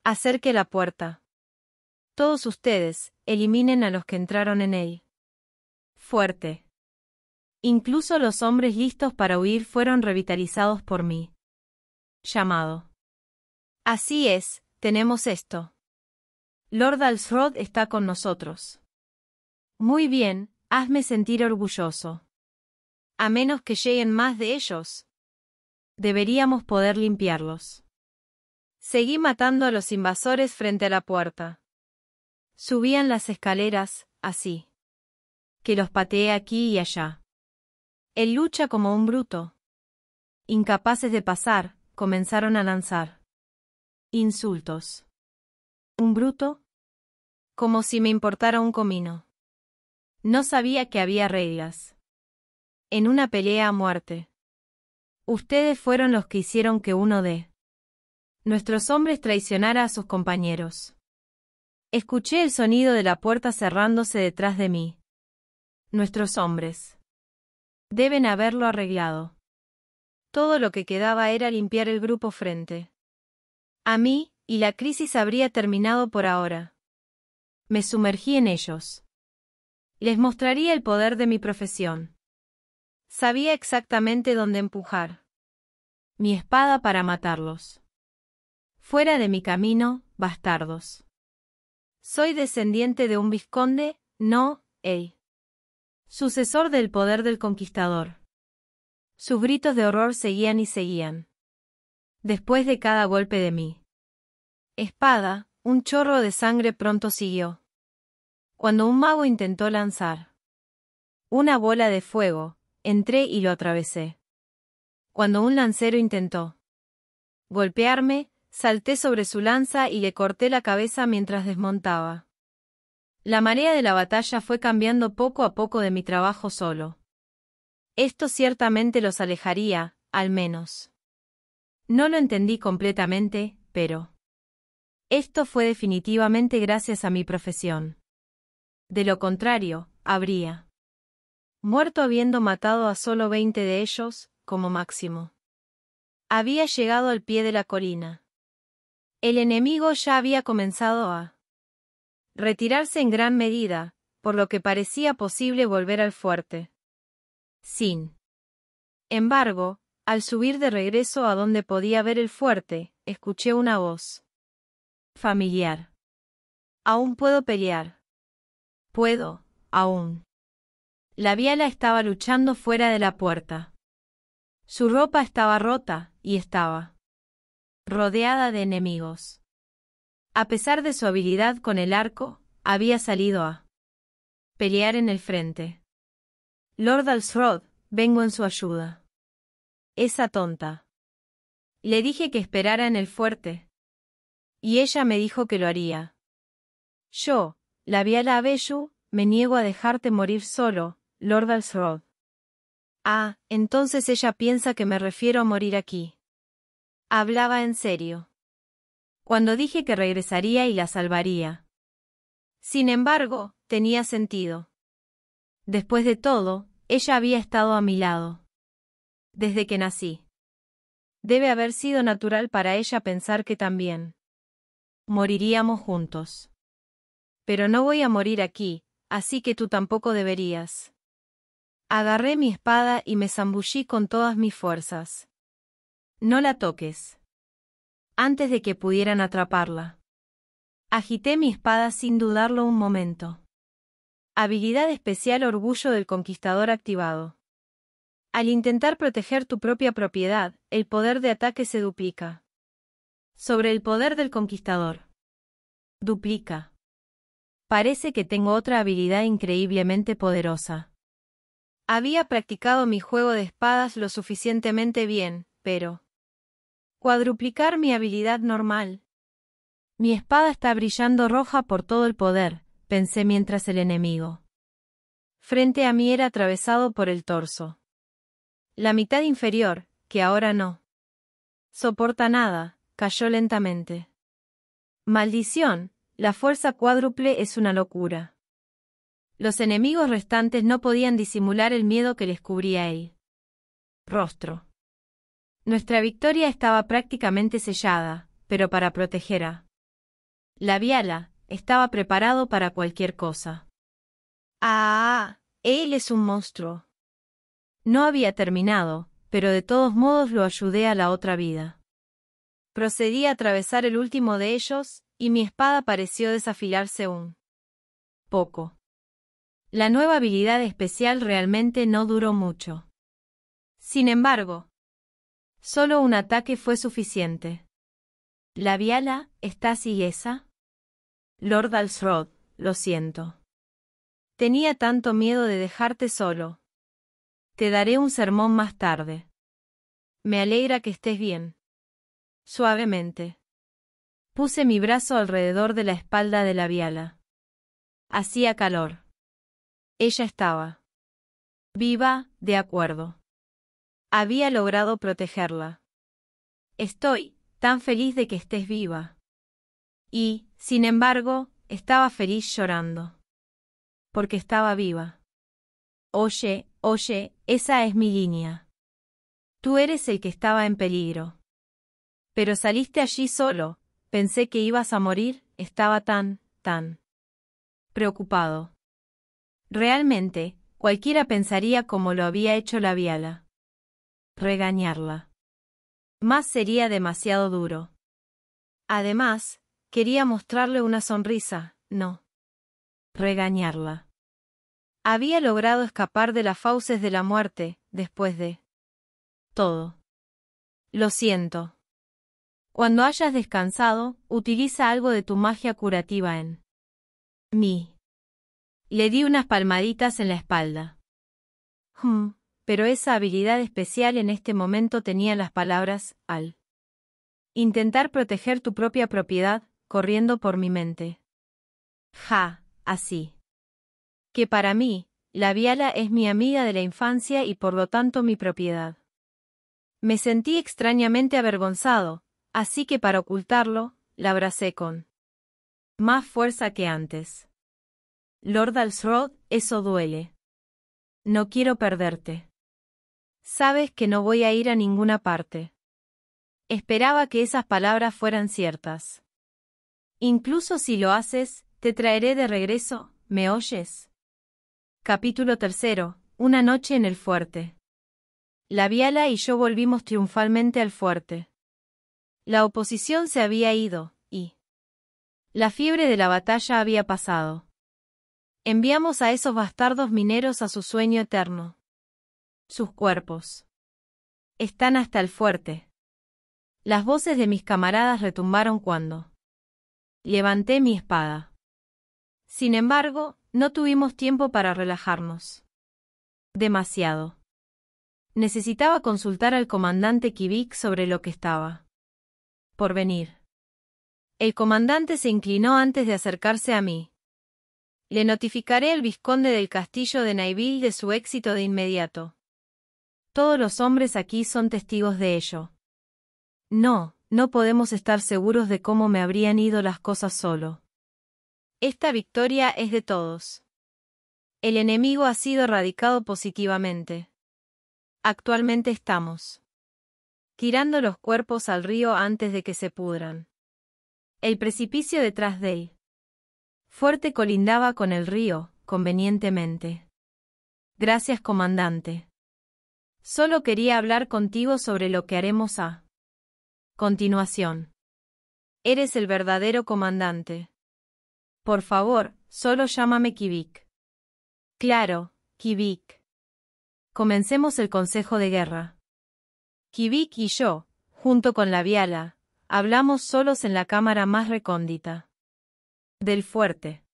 Acerque la puerta. Todos ustedes, eliminen a los que entraron en él. Fuerte. Incluso los hombres listos para huir fueron revitalizados por mí. Llamado. Así es, tenemos esto. Lord Alsrod está con nosotros. Muy bien, hazme sentir orgulloso. A menos que lleguen más de ellos. Deberíamos poder limpiarlos. Seguí matando a los invasores frente a la puerta. Subían las escaleras, así. Que los pateé aquí y allá. Él lucha como un bruto. Incapaces de pasar, comenzaron a lanzar. Insultos. ¿Un bruto? Como si me importara un comino. No sabía que había reglas. En una pelea a muerte. Ustedes fueron los que hicieron que uno de nuestros hombres traicionara a sus compañeros. Escuché el sonido de la puerta cerrándose detrás de mí. Nuestros hombres. Deben haberlo arreglado. Todo lo que quedaba era limpiar el grupo frente. A mí, y la crisis habría terminado por ahora. Me sumergí en ellos. Les mostraría el poder de mi profesión. Sabía exactamente dónde empujar. Mi espada para matarlos. Fuera de mi camino, bastardos. Soy descendiente de un vizconde, no, ey. Sucesor del poder del conquistador. Sus gritos de horror seguían y seguían. Después de cada golpe de mí. Espada, un chorro de sangre pronto siguió. Cuando un mago intentó lanzar una bola de fuego, entré y lo atravesé. Cuando un lancero intentó golpearme, salté sobre su lanza y le corté la cabeza mientras desmontaba. La marea de la batalla fue cambiando poco a poco de mi trabajo solo. Esto ciertamente los alejaría, al menos. No lo entendí completamente, pero esto fue definitivamente gracias a mi profesión. De lo contrario, habría muerto habiendo matado a solo veinte de ellos, como máximo. Había llegado al pie de la colina. El enemigo ya había comenzado a retirarse en gran medida, por lo que parecía posible volver al fuerte. Sin embargo, al subir de regreso a donde podía ver el fuerte, escuché una voz Familiar. Aún puedo pelear. Puedo, aún. La viala estaba luchando fuera de la puerta. Su ropa estaba rota, y estaba rodeada de enemigos. A pesar de su habilidad con el arco, había salido a pelear en el frente. Lord Alsrod, vengo en su ayuda. Esa tonta. Le dije que esperara en el fuerte, y ella me dijo que lo haría. Yo, la viala Abellu, me niego a dejarte morir solo, Lord Alsrod. Ah, entonces ella piensa que me refiero a morir aquí. Hablaba en serio. Cuando dije que regresaría y la salvaría. Sin embargo, tenía sentido. Después de todo, ella había estado a mi lado. Desde que nací. Debe haber sido natural para ella pensar que también moriríamos juntos. Pero no voy a morir aquí, así que tú tampoco deberías. Agarré mi espada y me zambullí con todas mis fuerzas. No la toques. Antes de que pudieran atraparla. Agité mi espada sin dudarlo un momento. Habilidad especial Orgullo del Conquistador activado. Al intentar proteger tu propia propiedad, el poder de ataque se duplica. Sobre el poder del conquistador. Duplica. Parece que tengo otra habilidad increíblemente poderosa. Había practicado mi juego de espadas lo suficientemente bien, pero... Cuadruplicar mi habilidad normal. Mi espada está brillando roja por todo el poder, pensé mientras el enemigo. Frente a mí era atravesado por el torso. La mitad inferior, que ahora no. Soporta nada, cayó lentamente. Maldición, la fuerza cuádruple es una locura. Los enemigos restantes no podían disimular el miedo que les cubría él. Rostro. Nuestra victoria estaba prácticamente sellada, pero para proteger a la viala, estaba preparado para cualquier cosa. Ah, él es un monstruo. No había terminado, pero de todos modos lo ayudé a la otra vida. Procedí a atravesar el último de ellos, y mi espada pareció desafilarse un poco. La nueva habilidad especial realmente no duró mucho. Sin embargo, solo un ataque fue suficiente. La viala, ¿estás y esa? Lord Alsrod, lo siento. Tenía tanto miedo de dejarte solo. Te daré un sermón más tarde. Me alegra que estés bien. Suavemente. Puse mi brazo alrededor de la espalda de la viala. Hacía calor. Ella estaba. Viva, de acuerdo. Había logrado protegerla. Estoy tan feliz de que estés viva. Y, sin embargo, estaba feliz llorando. Porque estaba viva. Oye, oye, esa es mi línea. Tú eres el que estaba en peligro. Pero saliste allí solo, pensé que ibas a morir, estaba tan, tan preocupado. Realmente, cualquiera pensaría como lo había hecho la viala. Regañarla. Más sería demasiado duro. Además, quería mostrarle una sonrisa, no. Regañarla. Había logrado escapar de las fauces de la muerte, después de todo. Lo siento. Cuando hayas descansado, utiliza algo de tu magia curativa en mí. Le di unas palmaditas en la espalda. Hmm, pero esa habilidad especial en este momento tenía las palabras al intentar proteger tu propia propiedad, corriendo por mi mente. Ja, así. Que para mí, la Viala es mi amiga de la infancia y por lo tanto mi propiedad. Me sentí extrañamente avergonzado, Así que para ocultarlo, la abracé con más fuerza que antes. Lord Alsroth, eso duele. No quiero perderte. Sabes que no voy a ir a ninguna parte. Esperaba que esas palabras fueran ciertas. Incluso si lo haces, te traeré de regreso, ¿me oyes? Capítulo tercero. Una noche en el fuerte. La Viala y yo volvimos triunfalmente al fuerte. La oposición se había ido, y la fiebre de la batalla había pasado. Enviamos a esos bastardos mineros a su sueño eterno. Sus cuerpos están hasta el fuerte. Las voces de mis camaradas retumbaron cuando levanté mi espada. Sin embargo, no tuvimos tiempo para relajarnos. Demasiado. Necesitaba consultar al comandante Kivik sobre lo que estaba por venir. El comandante se inclinó antes de acercarse a mí. Le notificaré al vizconde del castillo de Naiville de su éxito de inmediato. Todos los hombres aquí son testigos de ello. No, no podemos estar seguros de cómo me habrían ido las cosas solo. Esta victoria es de todos. El enemigo ha sido erradicado positivamente. Actualmente estamos tirando los cuerpos al río antes de que se pudran. El precipicio detrás de él. Fuerte colindaba con el río, convenientemente. Gracias, comandante. Solo quería hablar contigo sobre lo que haremos a continuación. Eres el verdadero comandante. Por favor, solo llámame Kivik. Claro, Kivik. Comencemos el consejo de guerra. Kivik y yo, junto con la Viala, hablamos solos en la cámara más recóndita. Del fuerte.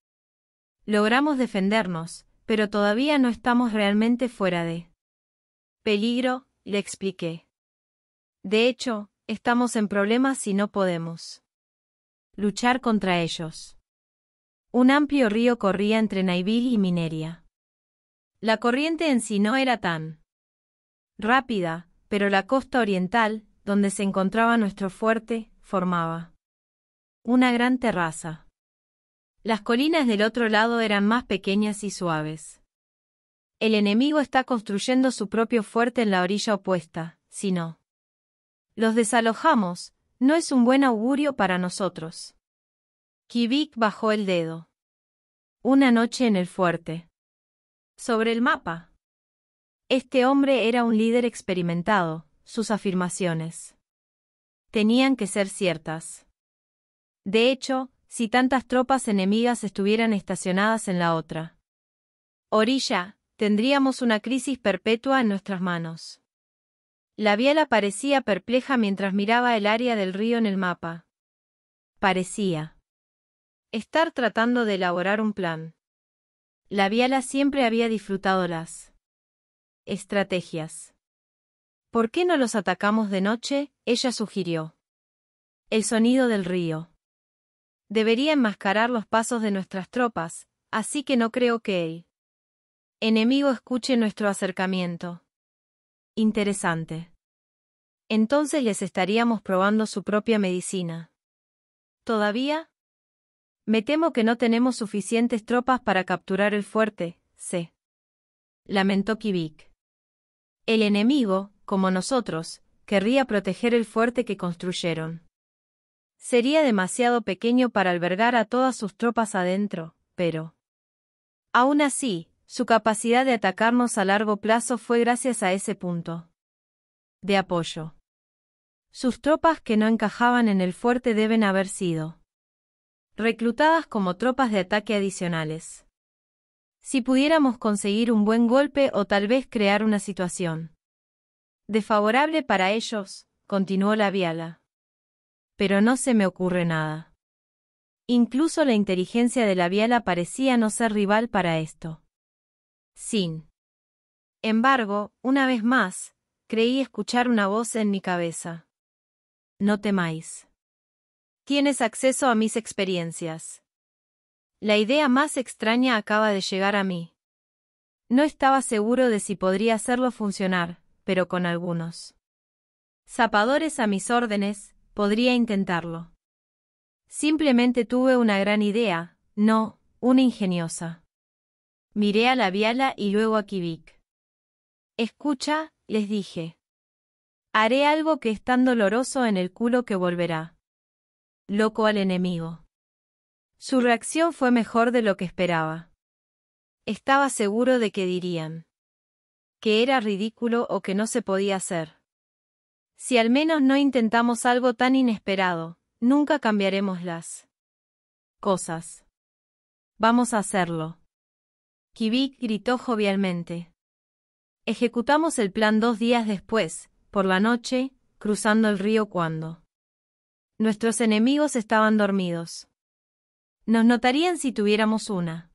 Logramos defendernos, pero todavía no estamos realmente fuera de peligro, le expliqué. De hecho, estamos en problemas y no podemos luchar contra ellos. Un amplio río corría entre Naibil y Mineria. La corriente en sí no era tan rápida, pero la costa oriental, donde se encontraba nuestro fuerte, formaba una gran terraza. Las colinas del otro lado eran más pequeñas y suaves. El enemigo está construyendo su propio fuerte en la orilla opuesta, si no. Los desalojamos, no es un buen augurio para nosotros. Kivik bajó el dedo. Una noche en el fuerte. Sobre el mapa, este hombre era un líder experimentado, sus afirmaciones tenían que ser ciertas. De hecho, si tantas tropas enemigas estuvieran estacionadas en la otra orilla, tendríamos una crisis perpetua en nuestras manos. La Viela parecía perpleja mientras miraba el área del río en el mapa. Parecía estar tratando de elaborar un plan. La viala siempre había disfrutado las Estrategias. ¿Por qué no los atacamos de noche? Ella sugirió. El sonido del río. Debería enmascarar los pasos de nuestras tropas, así que no creo que el enemigo escuche nuestro acercamiento. Interesante. Entonces les estaríamos probando su propia medicina. ¿Todavía? Me temo que no tenemos suficientes tropas para capturar el fuerte, sé. Lamentó Kivik. El enemigo, como nosotros, querría proteger el fuerte que construyeron. Sería demasiado pequeño para albergar a todas sus tropas adentro, pero... Aún así, su capacidad de atacarnos a largo plazo fue gracias a ese punto. De apoyo. Sus tropas que no encajaban en el fuerte deben haber sido reclutadas como tropas de ataque adicionales si pudiéramos conseguir un buen golpe o tal vez crear una situación desfavorable para ellos, continuó la viala. Pero no se me ocurre nada. Incluso la inteligencia de la viala parecía no ser rival para esto. Sin embargo, una vez más, creí escuchar una voz en mi cabeza. No temáis. Tienes acceso a mis experiencias. La idea más extraña acaba de llegar a mí. No estaba seguro de si podría hacerlo funcionar, pero con algunos zapadores a mis órdenes, podría intentarlo. Simplemente tuve una gran idea, no, una ingeniosa. Miré a la Viala y luego a Kivik. Escucha, les dije. Haré algo que es tan doloroso en el culo que volverá. Loco al enemigo. Su reacción fue mejor de lo que esperaba. Estaba seguro de que dirían que era ridículo o que no se podía hacer. Si al menos no intentamos algo tan inesperado, nunca cambiaremos las cosas. Vamos a hacerlo. Kivik gritó jovialmente. Ejecutamos el plan dos días después, por la noche, cruzando el río cuando nuestros enemigos estaban dormidos. Nos notarían si tuviéramos una.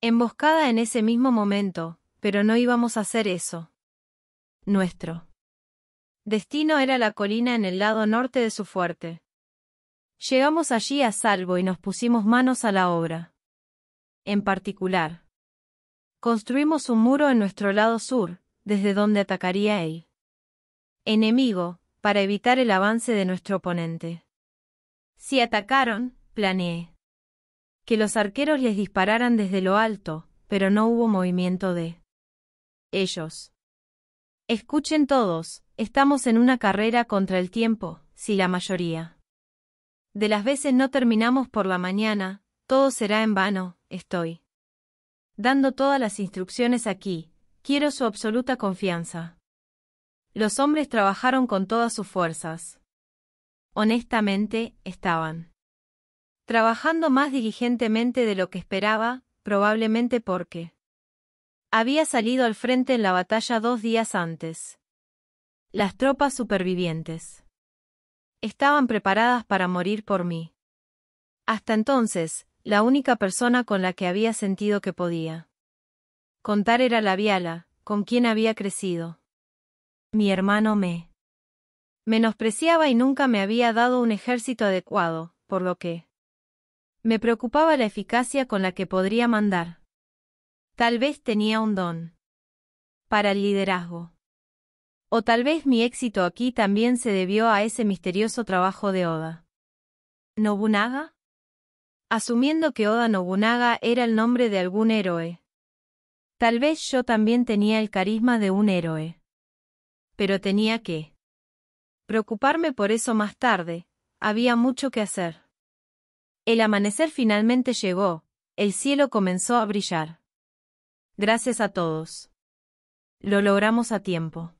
Emboscada en ese mismo momento, pero no íbamos a hacer eso. Nuestro. Destino era la colina en el lado norte de su fuerte. Llegamos allí a salvo y nos pusimos manos a la obra. En particular, construimos un muro en nuestro lado sur, desde donde atacaría él. Enemigo, para evitar el avance de nuestro oponente. Si atacaron, planeé que los arqueros les dispararan desde lo alto, pero no hubo movimiento de ellos. Escuchen todos, estamos en una carrera contra el tiempo, si la mayoría de las veces no terminamos por la mañana, todo será en vano, estoy dando todas las instrucciones aquí, quiero su absoluta confianza. Los hombres trabajaron con todas sus fuerzas. Honestamente, estaban Trabajando más diligentemente de lo que esperaba, probablemente porque había salido al frente en la batalla dos días antes. Las tropas supervivientes estaban preparadas para morir por mí. Hasta entonces, la única persona con la que había sentido que podía contar era la Viala, con quien había crecido. Mi hermano me menospreciaba y nunca me había dado un ejército adecuado, por lo que me preocupaba la eficacia con la que podría mandar. Tal vez tenía un don. Para el liderazgo. O tal vez mi éxito aquí también se debió a ese misterioso trabajo de Oda. ¿Nobunaga? Asumiendo que Oda Nobunaga era el nombre de algún héroe. Tal vez yo también tenía el carisma de un héroe. Pero tenía que preocuparme por eso más tarde, había mucho que hacer. El amanecer finalmente llegó, el cielo comenzó a brillar. Gracias a todos. Lo logramos a tiempo.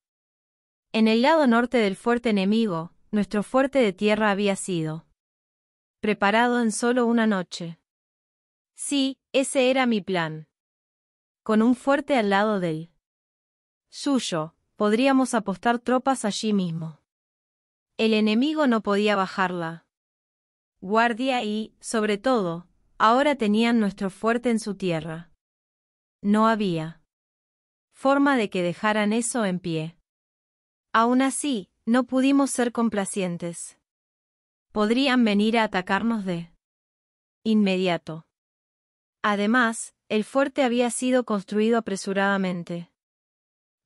En el lado norte del fuerte enemigo, nuestro fuerte de tierra había sido preparado en solo una noche. Sí, ese era mi plan. Con un fuerte al lado del suyo, podríamos apostar tropas allí mismo. El enemigo no podía bajarla guardia y, sobre todo, ahora tenían nuestro fuerte en su tierra. No había forma de que dejaran eso en pie. Aún así, no pudimos ser complacientes. Podrían venir a atacarnos de inmediato. Además, el fuerte había sido construido apresuradamente.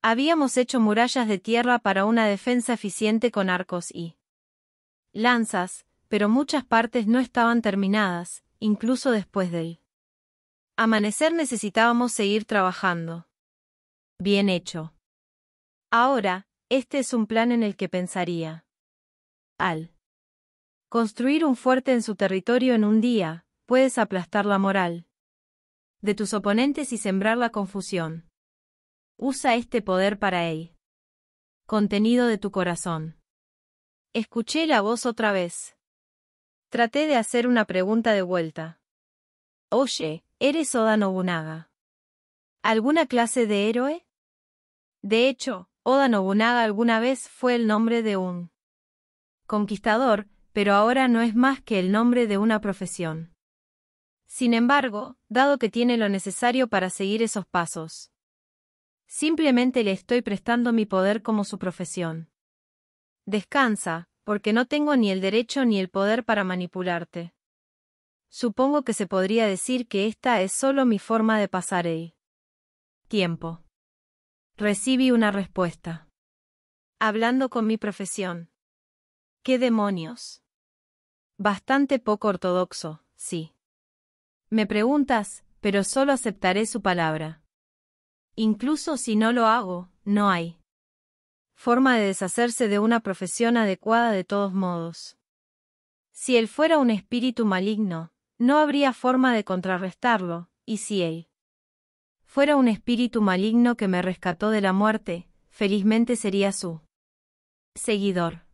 Habíamos hecho murallas de tierra para una defensa eficiente con arcos y lanzas, pero muchas partes no estaban terminadas, incluso después él. amanecer necesitábamos seguir trabajando. Bien hecho. Ahora, este es un plan en el que pensaría. Al construir un fuerte en su territorio en un día, puedes aplastar la moral de tus oponentes y sembrar la confusión. Usa este poder para él. Contenido de tu corazón. Escuché la voz otra vez. Traté de hacer una pregunta de vuelta. Oye, eres Oda Nobunaga. ¿Alguna clase de héroe? De hecho, Oda Nobunaga alguna vez fue el nombre de un conquistador, pero ahora no es más que el nombre de una profesión. Sin embargo, dado que tiene lo necesario para seguir esos pasos, simplemente le estoy prestando mi poder como su profesión. Descansa, porque no tengo ni el derecho ni el poder para manipularte. Supongo que se podría decir que esta es solo mi forma de pasar el tiempo. Recibí una respuesta. Hablando con mi profesión. ¿Qué demonios? Bastante poco ortodoxo, sí. Me preguntas, pero solo aceptaré su palabra. Incluso si no lo hago, no hay forma de deshacerse de una profesión adecuada de todos modos. Si él fuera un espíritu maligno, no habría forma de contrarrestarlo, y si él fuera un espíritu maligno que me rescató de la muerte, felizmente sería su seguidor.